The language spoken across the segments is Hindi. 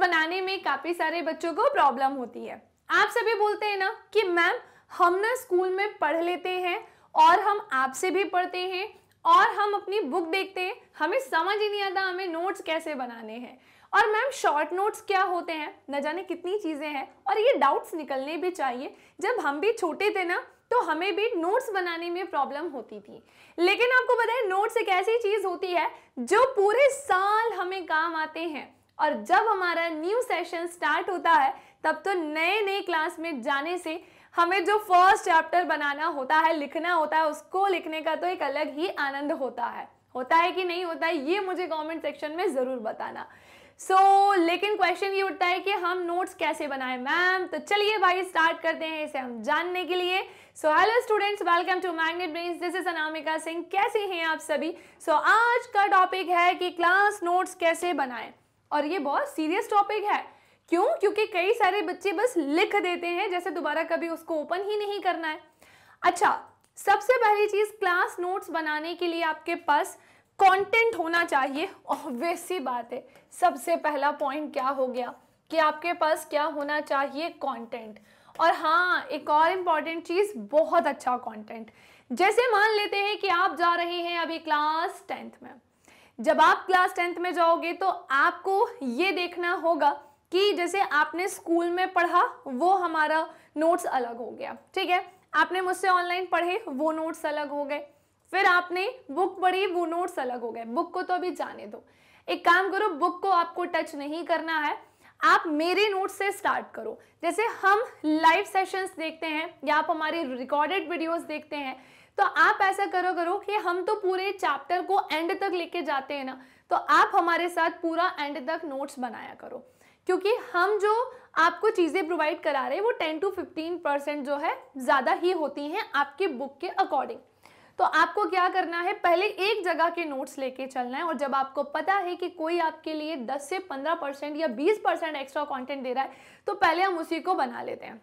बनाने में काफ़ी सारे बच्चों को प्रॉब्लम होती है आप सभी बोलते हैं ना कि मैम हम ना स्कूल में पढ़ लेते हैं और हम आपसे भी पढ़ते हैं और हम अपनी बुक देखते हैं हमें समझ ही नहीं आता हमें नोट्स कैसे बनाने हैं और मैम शॉर्ट नोट्स क्या होते हैं न जाने कितनी चीज़ें हैं और ये डाउट्स निकलने भी चाहिए जब हम भी छोटे थे ना तो हमें भी नोट्स बनाने में प्रॉब्लम होती थी लेकिन आपको पता है नोट्स एक ऐसी चीज़ होती है जो पूरे साल हमें काम आते हैं और जब हमारा न्यू सेशन स्टार्ट होता है तब तो नए नए क्लास में जाने से हमें जो फर्स्ट चैप्टर बनाना होता है लिखना होता है उसको लिखने का तो एक अलग ही आनंद होता है होता है कि नहीं होता है ये मुझे कमेंट सेक्शन में ज़रूर बताना सो so, लेकिन क्वेश्चन ये उठता है कि हम नोट्स कैसे बनाएं मैम तो चलिए भाई स्टार्ट करते हैं इसे हम जानने के लिए so hello students welcome to Magnet Brains this is Anamika Singh कैसे हैं आप सभी सो so, आज का टॉपिक है कि क्लास नोट्स कैसे बनाएं और ये बहुत सीरियस टॉपिक है क्यों क्योंकि कई सारे बच्चे बस लिख देते हैं जैसे दोबारा कभी उसको ओपन ही नहीं करना है अच्छा सबसे पहली चीज़ क्लास नोट्स बनाने के लिए आपके पास कंटेंट होना चाहिए ऑब्वियस ही बात है सबसे पहला पॉइंट क्या हो गया कि आपके पास क्या होना चाहिए कंटेंट और हाँ एक और इम्पॉर्टेंट चीज़ बहुत अच्छा कंटेंट जैसे मान लेते हैं कि आप जा रहे हैं अभी क्लास टेंथ में जब आप क्लास टेंथ में जाओगे तो आपको ये देखना होगा कि जैसे आपने स्कूल में पढ़ा वो हमारा नोट्स अलग हो गया ठीक है आपने मुझसे ऑनलाइन पढ़े वो नोट्स अलग हो गए फिर आपने बुक पढ़ी वो नोट्स अलग हो गए बुक को तो अभी जाने दो एक काम करो बुक को आपको टच नहीं करना है आप मेरे नोट से स्टार्ट करो जैसे हम लाइव सेशंस देखते हैं या आप हमारे रिकॉर्डेड वीडियोस देखते हैं तो आप ऐसा करो करो कि हम तो पूरे चैप्टर को एंड तक लेके जाते हैं ना तो आप हमारे साथ पूरा एंड तक नोट्स बनाया करो क्योंकि हम जो आपको चीज़ें प्रोवाइड करा रहे हैं वो टेन टू फिफ्टीन परसेंट जो है ज़्यादा ही होती हैं आपके बुक के अकॉर्डिंग तो आपको क्या करना है पहले एक जगह के नोट्स लेके चलना है और जब आपको पता है कि कोई आपके लिए 10 से 15 परसेंट या 20 परसेंट एक्स्ट्रा कंटेंट दे रहा है तो पहले हम उसी को बना लेते हैं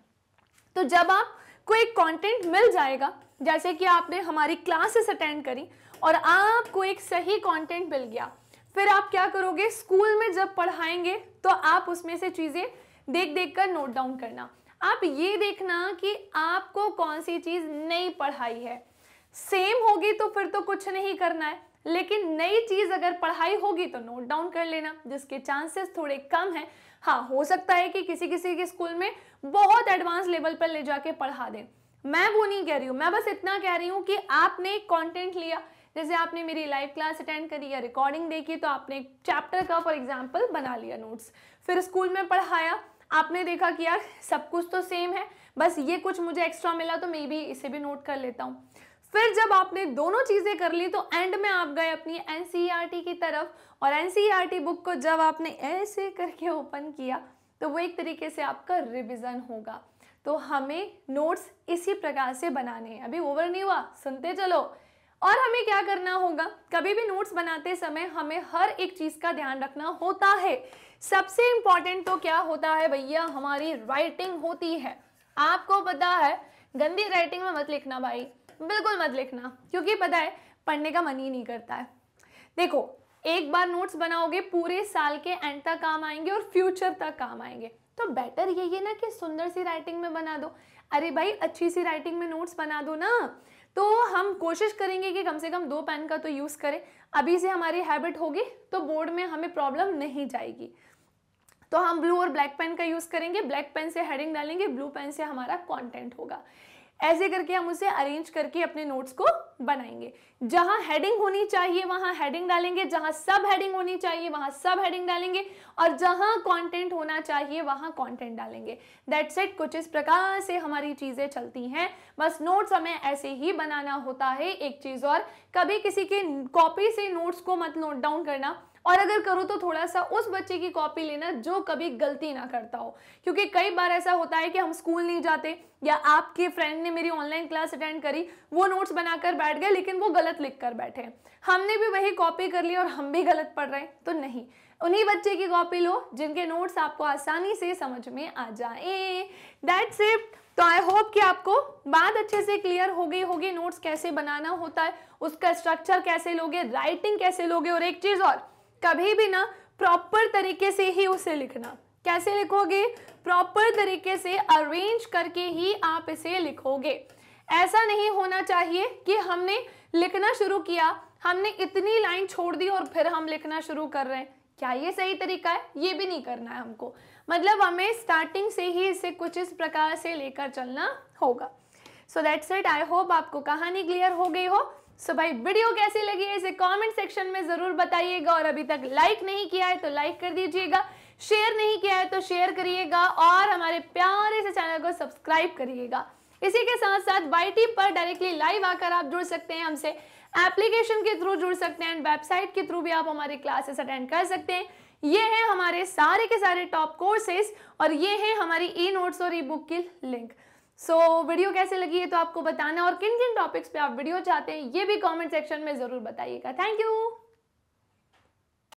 तो जब आप कोई कंटेंट मिल जाएगा जैसे कि आपने हमारी क्लासेस अटेंड करी और आपको एक सही कंटेंट मिल गया फिर आप क्या करोगे स्कूल में जब पढ़ाएंगे तो आप उसमें से चीज़ें देख देख कर नोट डाउन करना आप ये देखना कि आपको कौन सी चीज़ नई पढ़ाई है सेम होगी तो फिर तो कुछ नहीं करना है लेकिन नई चीज़ अगर पढ़ाई होगी तो नोट डाउन कर लेना जिसके चांसेस थोड़े कम हैं हाँ हो सकता है कि किसी किसी के स्कूल में बहुत एडवांस लेवल पर ले जाके पढ़ा दें मैं वो नहीं कह रही हूँ मैं बस इतना कह रही हूँ कि आपने कंटेंट लिया जैसे आपने मेरी लाइव क्लास अटेंड करी या रिकॉर्डिंग देखी तो आपने एक चैप्टर का फॉर एग्जाम्पल बना लिया नोट्स फिर स्कूल में पढ़ाया आपने देखा कि यार सब कुछ तो सेम है बस ये कुछ मुझे एक्स्ट्रा मिला तो मे भी इसे भी नोट कर लेता हूँ फिर जब आपने दोनों चीज़ें कर ली तो एंड में आप गए अपनी एन e की तरफ और एन बुक e को जब आपने ऐसे करके ओपन किया तो वो एक तरीके से आपका रिविज़न होगा तो हमें नोट्स इसी प्रकार से बनाने हैं अभी ओवर नहीं हुआ सुनते चलो और हमें क्या करना होगा कभी भी नोट्स बनाते समय हमें हर एक चीज़ का ध्यान रखना होता है सबसे इंपॉर्टेंट तो क्या होता है भैया हमारी राइटिंग होती है आपको पता है गंदी राइटिंग में मत लिखना भाई बिल्कुल मत लिखना क्योंकि पता है पढ़ने का मन ही नहीं करता है देखो एक बार नोट्स बनाओगे पूरे साल के एंड तक काम आएंगे और फ्यूचर तक काम आएंगे तो बेटर यही है ना कि सुंदर सी राइटिंग में बना दो अरे भाई अच्छी सी राइटिंग में नोट्स बना दो ना तो हम कोशिश करेंगे कि कम से कम दो पेन का तो यूज़ करें अभी से हमारी हैबिट होगी तो बोर्ड में हमें प्रॉब्लम नहीं जाएगी तो हम ब्लू और ब्लैक पेन का यूज़ करेंगे ब्लैक पेन से हेडिंग डालेंगे ब्लू पेन से हमारा कंटेंट होगा ऐसे करके हम उसे अरेंज करके अपने नोट्स को बनाएंगे जहां हेडिंग होनी चाहिए वहां हेडिंग डालेंगे जहां सब हेडिंग होनी चाहिए वहां सब हेडिंग डालेंगे और जहां कंटेंट होना चाहिए वहां कंटेंट डालेंगे दैट्स इट कुछ इस प्रकार से हमारी चीज़ें चलती हैं बस नोट्स हमें ऐसे ही बनाना होता है एक चीज़ और कभी किसी के कॉपी से नोट्स को मत नोट डाउन करना और अगर करो तो थोड़ा सा उस बच्चे की कॉपी लेना जो कभी गलती ना करता हो क्योंकि कई बार ऐसा होता है कि हम स्कूल नहीं जाते या आपके फ्रेंड ने मेरी ऑनलाइन क्लास अटेंड करी वो नोट्स बनाकर बैठ गए लेकिन वो गलत लिख कर बैठे हमने भी वही कॉपी कर ली और हम भी गलत पढ़ रहे हैं तो नहीं उन्हीं बच्चे की कॉपी लो जिनके नोट्स आपको आसानी से समझ में आ जाए दैट्स इट तो आई होप कि आपको बात अच्छे से क्लियर हो गई होगी नोट्स कैसे बनाना होता है उसका स्ट्रक्चर कैसे लोगे राइटिंग कैसे लोगे और एक चीज़ और कभी भी ना प्रॉपर तरीके से ही उसे लिखना कैसे लिखोगे प्रॉपर तरीके से अरेंज करके ही आप इसे लिखोगे ऐसा नहीं होना चाहिए कि हमने लिखना शुरू किया हमने इतनी लाइन छोड़ दी और फिर हम लिखना शुरू कर रहे हैं क्या ये सही तरीका है ये भी नहीं करना है हमको मतलब हमें स्टार्टिंग से ही इसे कुछ इस प्रकार से लेकर चलना होगा so that's it I hope आपको कहानी क्लियर हो गई हो सो so भाई वीडियो कैसी लगी है इसे कमेंट सेक्शन में ज़रूर बताइएगा और अभी तक लाइक नहीं किया है तो लाइक कर दीजिएगा शेयर नहीं किया है तो शेयर करिएगा और हमारे प्यारे से चैनल को सब्सक्राइब करिएगा इसी के साथ साथ वाई पर डायरेक्टली लाइव आकर आप जुड़ सकते हैं हमसे एप्लीकेशन के थ्रू जुड़ सकते हैं एंड वेबसाइट के थ्रू भी आप हमारे क्लासेस अटेंड कर सकते हैं ये है हमारे सारे के सारे टॉप कोर्सेस और ये है हमारी ई नोट्स और ई बुक की लिंक सो so, वीडियो कैसे लगी है तो आपको बताना और किन किन टॉपिक्स पे आप वीडियो चाहते हैं ये भी कमेंट सेक्शन में ज़रूर बताइएगा थैंक यू